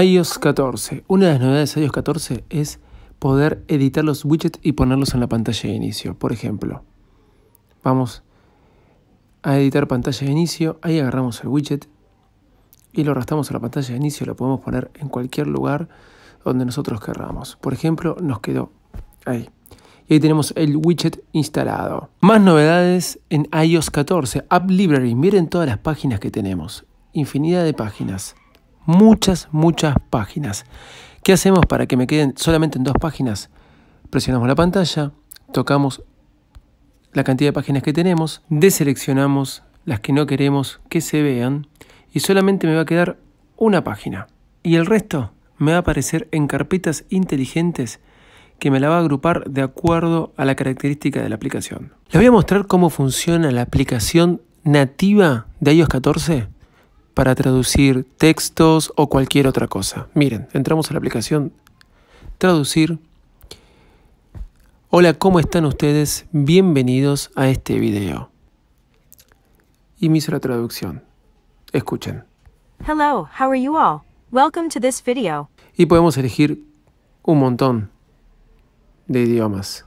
iOS 14. Una de las novedades de iOS 14 es poder editar los widgets y ponerlos en la pantalla de inicio. Por ejemplo, vamos a editar pantalla de inicio, ahí agarramos el widget y lo arrastramos a la pantalla de inicio, lo podemos poner en cualquier lugar donde nosotros querramos. Por ejemplo, nos quedó ahí y ahí tenemos el widget instalado. Más novedades en iOS 14, App Library. Miren todas las páginas que tenemos. Infinidad de páginas. Muchas, muchas páginas. ¿Qué hacemos para que me queden solamente en dos páginas? Presionamos la pantalla, tocamos la cantidad de páginas que tenemos, deseleccionamos las que no queremos que se vean y solamente me va a quedar una página. Y el resto me va a aparecer en carpetas inteligentes que me la va a agrupar de acuerdo a la característica de la aplicación. Les voy a mostrar cómo funciona la aplicación nativa de iOS 14 para traducir textos o cualquier otra cosa. Miren, entramos a la aplicación Traducir. Hola, ¿cómo están ustedes? Bienvenidos a este video. Y me hizo la traducción. Escuchen. Hello, how are you all? Welcome to this video. Y podemos elegir un montón de idiomas.